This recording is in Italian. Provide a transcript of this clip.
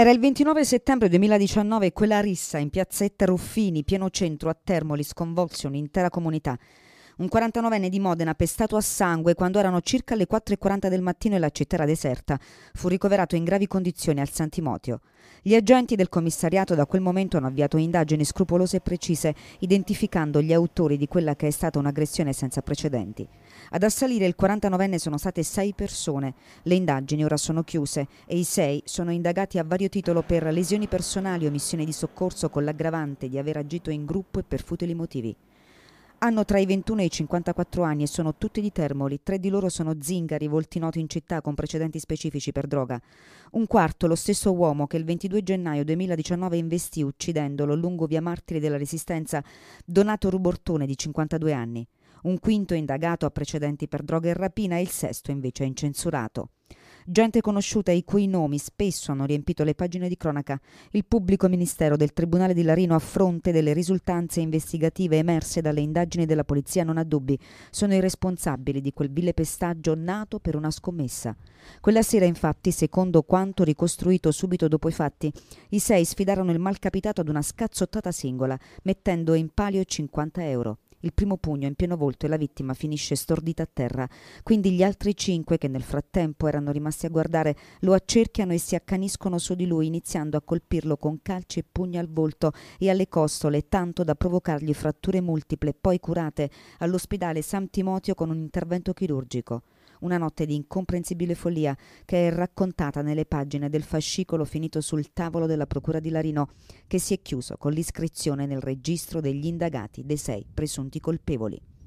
Era il 29 settembre 2019 e quella rissa in piazzetta Ruffini, pieno centro a Termoli, sconvolse un'intera comunità. Un 49enne di Modena pestato a sangue quando erano circa le 4.40 del mattino e la città era deserta. Fu ricoverato in gravi condizioni al Santimotio. Gli agenti del commissariato da quel momento hanno avviato indagini scrupolose e precise, identificando gli autori di quella che è stata un'aggressione senza precedenti. Ad assalire il 49enne sono state sei persone. Le indagini ora sono chiuse e i sei sono indagati a vario titolo per lesioni personali o missioni di soccorso con l'aggravante di aver agito in gruppo e per futili motivi. Hanno tra i 21 e i 54 anni e sono tutti di Termoli. Tre di loro sono zingari, volti noti in città con precedenti specifici per droga. Un quarto, lo stesso uomo che il 22 gennaio 2019 investì uccidendolo lungo via Martiri della Resistenza, Donato Rubortone, di 52 anni. Un quinto indagato a precedenti per droga e rapina e il sesto invece è incensurato gente conosciuta i cui nomi spesso hanno riempito le pagine di cronaca, il pubblico ministero del Tribunale di Larino a fronte delle risultanze investigative emerse dalle indagini della polizia non ha dubbi, sono i responsabili di quel vile pestaggio nato per una scommessa. Quella sera infatti, secondo quanto ricostruito subito dopo i fatti, i sei sfidarono il malcapitato ad una scazzottata singola, mettendo in palio 50 euro. Il primo pugno in pieno volto e la vittima finisce stordita a terra. Quindi gli altri cinque, che nel frattempo erano rimasti a guardare, lo accerchiano e si accaniscono su di lui, iniziando a colpirlo con calci e pugni al volto e alle costole, tanto da provocargli fratture multiple, poi curate all'ospedale San Timotio con un intervento chirurgico. Una notte di incomprensibile follia che è raccontata nelle pagine del fascicolo finito sul tavolo della procura di Larino, che si è chiuso con l'iscrizione nel registro degli indagati dei sei presunti colpevoli.